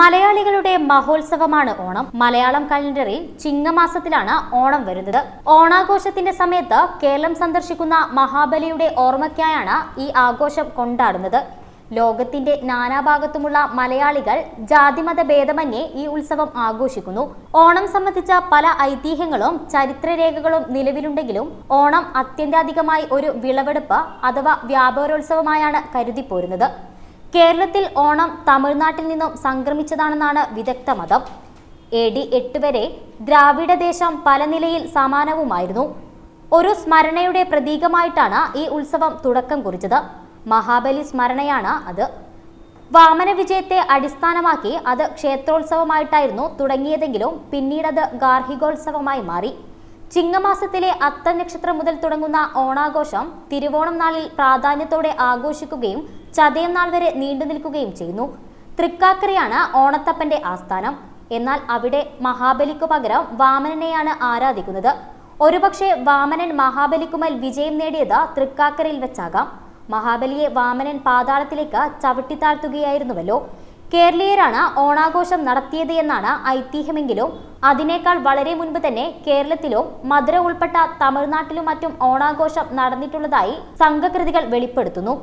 മലയാളികളുടെ മഹോത്സവമാണ് ഓണം മലയാളം കലണ്ടറിൽ ചിങ്ങമാസത്തിലാണ് ഓണം വരുന്നത് ഓണാഘോഷത്തിന്റെ സമയത്ത് കേരളം സന്ദർശിക്കുന്ന മഹാബലിയുടെ ഓർമ്മയ്ക്കായാണ് ഈ ആഘോഷം കൊണ്ടാടുന്നത് ലോകത്തിന്റെ നാനാഭാഗത്തുമുള്ള മലയാളികൾ ജാതിമത ഭേദമന്യേ ഈ ഉത്സവം ആഘോഷിക്കുന്നു ഓണം സംബന്ധിച്ച പല ഐതിഹ്യങ്ങളും ചരിത്രരേഖകളും നിലവിലുണ്ടെങ്കിലും ഓണം അത്യന്താധികമായി ഒരു വിളവെടുപ്പ് അഥവാ വ്യാപാരോത്സവമായാണ് കരുതിപ്പോരുന്നത് കേരളത്തിൽ ഓണം തമിഴ്നാട്ടിൽ നിന്നും സംക്രമിച്ചതാണെന്നാണ് വിദഗ്ധ മതം എ ഡി എട്ട് വരെ ദ്രാവിഡദേശം പല നിലയിൽ സമാനവുമായിരുന്നു ഒരു സ്മരണയുടെ പ്രതീകമായിട്ടാണ് ഈ ഉത്സവം തുടക്കം കുറിച്ചത് മഹാബലി സ്മരണയാണ് അത് വാമന വിജയത്തെ അടിസ്ഥാനമാക്കി അത് ക്ഷേത്രോത്സവമായിട്ടായിരുന്നു തുടങ്ങിയതെങ്കിലും പിന്നീടത് ഗാർഹികോത്സവമായി മാറി ചിങ്ങമാസത്തിലെ അത്ത നക്ഷത്രം മുതൽ തുടങ്ങുന്ന ഓണാഘോഷം തിരുവോണം നാളിൽ പ്രാധാന്യത്തോടെ ആഘോഷിക്കുകയും ചതയം നാൾ വരെ നീണ്ടു നിൽക്കുകയും ചെയ്യുന്നു തൃക്കാക്കരയാണ് ഓണത്തപ്പന്റെ ആസ്ഥാനം എന്നാൽ അവിടെ മഹാബലിക്കു പകരം വാമനനെയാണ് ആരാധിക്കുന്നത് ഒരുപക്ഷെ വാമനൻ മഹാബലിക്കുമേൽ വിജയം നേടിയത് തൃക്കാക്കരയിൽ വെച്ചാകാം മഹാബലിയെ വാമനൻ പാതാളത്തിലേക്ക് താഴ്ത്തുകയായിരുന്നുവല്ലോ കേരളീയരാണ് ഓണാഘോഷം നടത്തിയത് എന്നാണ് ഐതിഹ്യമെങ്കിലും അതിനേക്കാൾ വളരെ മുൻപ് തന്നെ കേരളത്തിലും മധുര ഉൾപ്പെട്ട തമിഴ്നാട്ടിലും മറ്റും ഓണാഘോഷം നടന്നിട്ടുള്ളതായി സംഘകൃതികൾ വെളിപ്പെടുത്തുന്നു